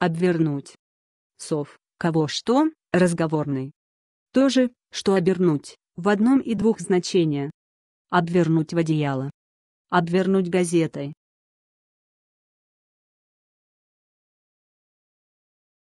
Обвернуть. Сов, кого что, разговорный. То же, что обернуть, в одном и двух значения. Обвернуть в одеяло. Обвернуть газетой.